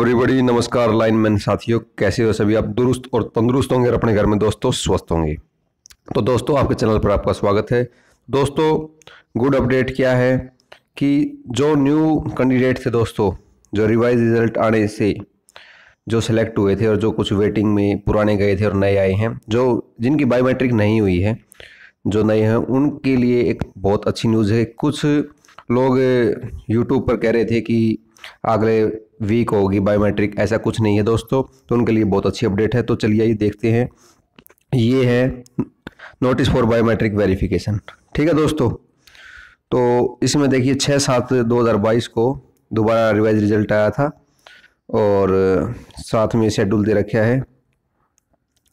बड़ी बड़ी नमस्कार लाइनमैन साथियों कैसे हो सभी आप दुरुस्त और तंदुरुस्त होंगे और अपने घर में दोस्तों स्वस्थ होंगे तो दोस्तों आपके चैनल पर आपका स्वागत है दोस्तों गुड अपडेट क्या है कि जो न्यू कैंडिडेट थे दोस्तों जो रिवाइज रिजल्ट आने से जो सेलेक्ट हुए थे और जो कुछ वेटिंग में पुराने गए थे और नए आए हैं जो जिनकी बायोमेट्रिक नहीं हुई है जो नए हैं उनके लिए एक बहुत अच्छी न्यूज़ है कुछ लोग यूट्यूब पर कह रहे थे कि अगले वीक होगी बायोमेट्रिक ऐसा कुछ नहीं है दोस्तों तो उनके लिए बहुत अच्छी अपडेट है तो चलिए ये देखते हैं ये है नोटिस फॉर बायोमेट्रिक वेरिफिकेशन ठीक है दोस्तों तो इसमें देखिए छः सात दो हज़ार बाईस को दोबारा रिवाइज रिजल्ट आया था और साथ में शेड्यूल दे रखा है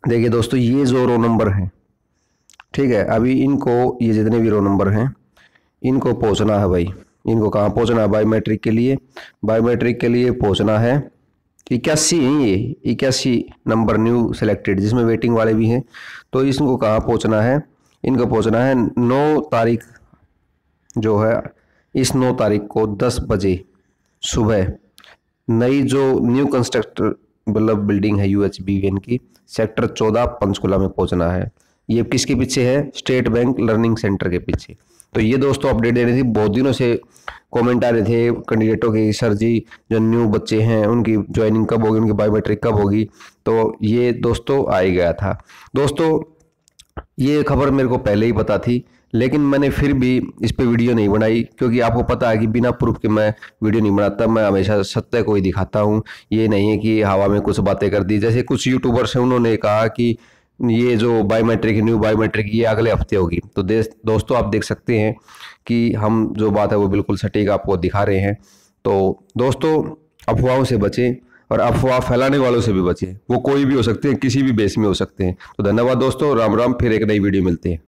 देखिए दोस्तों ये जो रो नंबर हैं ठीक है अभी इनको ये जितने भी रो नंबर हैं इनको पहुँचना है भाई इनको कहाँ पहुँचना है बायोमेट्रिक के लिए बायोमेट्रिक के लिए पहुँचना है इक्यासी हैं ये इक्यासी नंबर न्यू सिलेक्टेड जिसमें वेटिंग वाले भी हैं तो इसको कहाँ पहुँचना है इनको पहुँचना है नौ तारीख जो है इस नौ तारीख को दस बजे सुबह नई जो न्यू कंस्ट्रक्टर मतलब बिल्डिंग है यू एच बी एन की सेक्टर चौदह पंचकुला में पहुँचना है ये किसके पीछे है स्टेट बैंक लर्निंग सेंटर के पीछे तो ये दोस्तों अपडेट दे रही थी बहुत दिनों से कमेंट आ रहे थे कैंडिडेटों के सर जी जो न्यू बच्चे हैं उनकी ज्वाइनिंग कब होगी उनकी बायोमेट्रिक कब होगी तो ये दोस्तों आ ही गया था दोस्तों ये खबर मेरे को पहले ही पता थी लेकिन मैंने फिर भी इस पर वीडियो नहीं बनाई क्योंकि आपको पता है कि बिना प्रूफ के मैं वीडियो नहीं बनाता मैं हमेशा सत्य को ही दिखाता हूँ ये नहीं है कि हवा में कुछ बातें कर दी जैसे कुछ यूट्यूबर्स हैं उन्होंने कहा कि ये जो बायोमेट्रिक न्यू बायोमेट्रिक ये अगले हफ्ते होगी तो दोस्तों आप देख सकते हैं कि हम जो बात है वो बिल्कुल सटीक आपको दिखा रहे हैं तो दोस्तों अफवाहों से बचें और अफवाह फैलाने वालों से भी बचें वो कोई भी हो सकते हैं किसी भी बेस में हो सकते हैं तो धन्यवाद दोस्तों राम राम फिर एक नई वीडियो मिलते हैं